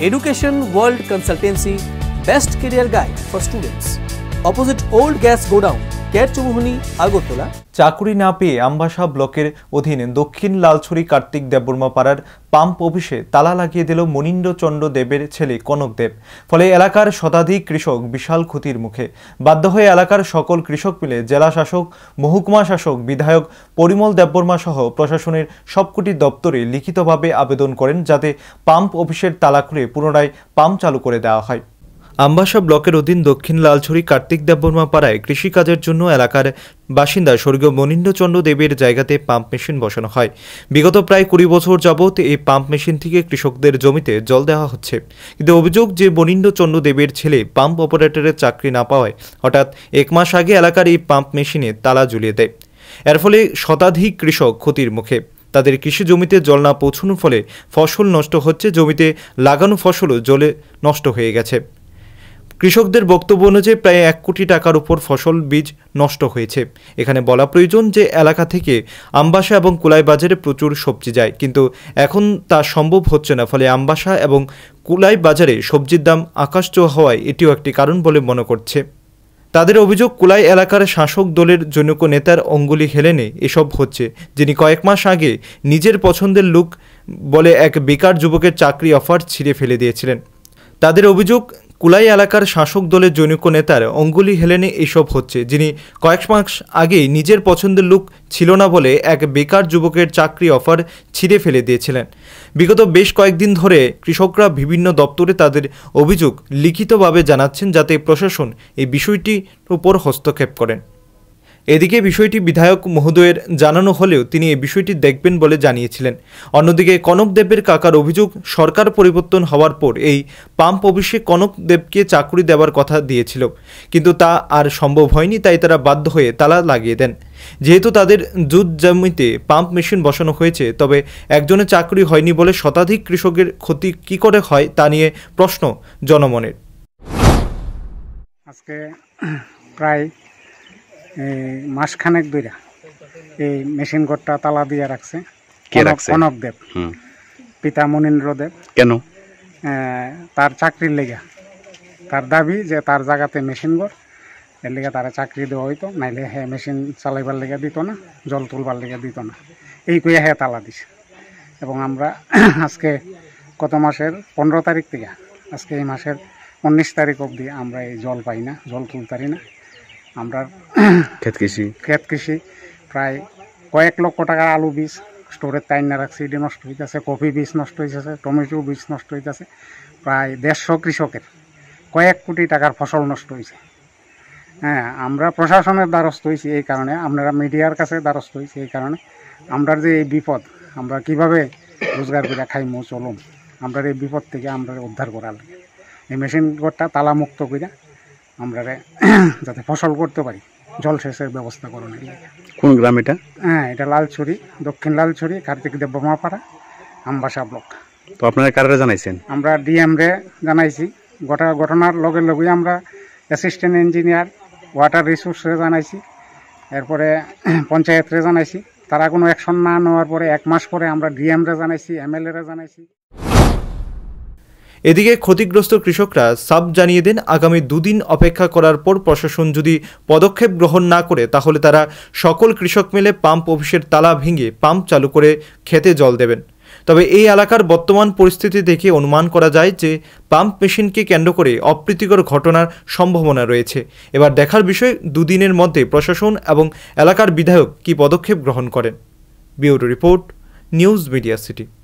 Education World Consultancy Best Career Guide for Students. Opposite Old Gas go down. কেয়ারচুমুহনি Agartala চাকুরি না পেয়ে আমবাসা ব্লকের অধীনে দক্ষিণ লালছড়ি কার্তিক দেববর্মা পাড়ার পাম্প অফিসে তালা লাগিয়ে দিল মনীন্দ্র চন্দ্র দেবের ছেলে কনক দেব ফলে এলাকার শতাধিক কৃষক বিশাল ক্ষতির মুখে বাধ্য হয়ে এলাকার সকল কৃষক মিলে জেলা শাসক মহকুমা শাসক বিধায়ক পরিমল দেববর্মা সহ প্রশাসনের সবকটি দপ্তরে লিখিতভাবে আবেদন করেন যাতে পাম্প অফিসের তালা খুলে পুনরায় পাম্প চালু করে দেওয়া হয় আম্বাসা ব্লকের অধীন দক্ষিণ লালছড়ি কার্তিক দেববর্মা পাড়ায় কৃষিকাজের জন্য এলাকার বাসিন্দা স্বর্গীয় মনীন্দ্রচন্দ্র দেবের জায়গাতে পাম্প মেশিন বসানো হয় বিগত প্রায় কুড়ি বছর যাবৎ এই পাম্প মেশিন থেকে কৃষকদের জমিতে জল দেওয়া হচ্ছে কিন্তু অভিযোগ যে মনীন্দ্রচন্দ্র দেবের ছেলে পাম্প অপারেটরের চাকরি না পাওয়ায় হঠাৎ এক মাস আগে এলাকার এই পাম্প মেশিনে তালা ঝুলিয়ে দেয় এর ফলে শতাধিক কৃষক ক্ষতির মুখে তাদের কৃষি জমিতে জল না পৌঁছানোর ফলে ফসল নষ্ট হচ্ছে জমিতে লাগানো ফসলও জলে নষ্ট হয়ে গেছে কৃষকদের বক্তব্য অনুযায়ী প্রায় এক কোটি টাকার উপর ফসল বীজ নষ্ট হয়েছে এখানে বলা প্রয়োজন যে এলাকা থেকে আমবাসা এবং কুলাই বাজারে প্রচুর সবজি যায় কিন্তু এখন তা সম্ভব হচ্ছে না ফলে আমবাসা এবং কুলাই বাজারে সবজির দাম আকাশচোয়া হওয়ায় এটিও একটি কারণ বলে মনে করছে তাদের অভিযোগ কুলাই এলাকার শাসক দলের জনক নেতার অঙ্গুলি হেলেনে এসব হচ্ছে যিনি কয়েক মাস আগে নিজের পছন্দের লোক বলে এক বেকার যুবকের চাকরি অফার ছিঁড়ে ফেলে দিয়েছিলেন তাদের অভিযোগ কুলাই এলাকার শাসক দলের জনৈক নেতার অঙ্গুলি হেলেনে এসব হচ্ছে যিনি কয়েক মাস আগেই নিজের পছন্দের লুক ছিল না বলে এক বেকার যুবকের চাকরি অফার ছিঁড়ে ফেলে দিয়েছিলেন বিগত বেশ কয়েকদিন ধরে কৃষকরা বিভিন্ন দপ্তরে তাদের অভিযোগ লিখিতভাবে জানাচ্ছেন যাতে প্রশাসন এই বিষয়টির উপর হস্তক্ষেপ করেন এদিকে বিষয়টি বিধায়ক মহোদয়ের জানানো হলেও তিনি এ বিষয়টি দেখবেন বলে জানিয়েছিলেন অন্যদিকে কনক দেবের কাকার অভিযোগ সরকার পরিবর্তন হওয়ার পর এই পাম্প অফিসে কনক দেবকে চাকরি দেওয়ার কথা দিয়েছিল কিন্তু তা আর সম্ভব হয়নি তাই তারা বাধ্য হয়ে তালা লাগিয়ে দেন যেহেতু তাদের জুত জমিতে পাম্প মেশিন বসানো হয়েছে তবে একজনের চাকরি হয়নি বলে শতাধিক কৃষকের ক্ষতি কি করে হয় তা নিয়ে প্রশ্ন জনমনের আজকে প্রায় মাসখানেক দইরা এই মেশিন ঘরটা তালা দিয়ে রাখছে কনক দেব পিতা মনীন্দ্র দেব কেন তার চাকরির লেগে তার দাবি যে তার জায়গাতে মেশিন ঘর এর লেগে তারা চাকরি দেওয়া হইতো নাইলে হে মেশিন চালাইবার লেগে দিত না জল তুলবার লেগে দিত না এই করে হে তালা দিছে এবং আমরা আজকে কত মাসের পনেরো তারিখ থেকে আজকে এই মাসের উনিশ তারিখ অবধি আমরা এই জল পাই না জল তুলতারি না আমরা ক্ষেত কৃষি ক্ষেত কৃষি প্রায় কয়েক লক্ষ টাকার আলু বীজ স্টোরের তাই না রাখছি এটি নষ্ট হইতেছে কফি বীজ নষ্ট হইতেছে টমেটো বীজ নষ্ট হইতেছে প্রায় দেড়শো কৃষকের কয়েক কোটি টাকার ফসল নষ্ট হয়েছে হ্যাঁ আমরা প্রশাসনের দ্বারস্থ হয়েছি এই কারণে আপনারা মিডিয়ার কাছে দ্বারস্থ হয়েছি এই কারণে আমরা যে এই বিপদ আমরা কিভাবে রোজগার করে মো চলুন আমরা এই বিপদ থেকে আমরা উদ্ধার করার এই মেশিন ঘরটা তালামুক্ত করে আমরা যাতে ফসল করতে পারি জলসেচের ব্যবস্থা করুন কোন গ্রাম এটা হ্যাঁ এটা লালছড়ি দক্ষিণ লালছড়ি কার্তিক দেব বোমাপাড়া আমবাসা ব্লক তো আপনারা কারা জানাইছেন আমরা ডিএম রে জানাইছি গোটা ঘটনার লগে লগে আমরা অ্যাসিস্ট্যান্ট ইঞ্জিনিয়ার ওয়াটার রে জানাইছি এরপরে পঞ্চায়েতরে জানাইছি তারা কোনো অ্যাকশন না নেওয়ার পরে এক মাস পরে আমরা রে জানাইছি এমএলএরে জানাইছি এদিকে ক্ষতিগ্রস্ত কৃষকরা সাব জানিয়ে দেন আগামী দুদিন অপেক্ষা করার পর প্রশাসন যদি পদক্ষেপ গ্রহণ না করে তাহলে তারা সকল কৃষক মেলে পাম্প অফিসের তালা ভেঙে পাম্প চালু করে খেতে জল দেবেন তবে এই এলাকার বর্তমান পরিস্থিতি দেখে অনুমান করা যায় যে পাম্প মেশিনকে কেন্দ্র করে অপ্রীতিকর ঘটনার সম্ভাবনা রয়েছে এবার দেখার বিষয় দুদিনের মধ্যে প্রশাসন এবং এলাকার বিধায়ক কি পদক্ষেপ গ্রহণ করেন bureau report news media city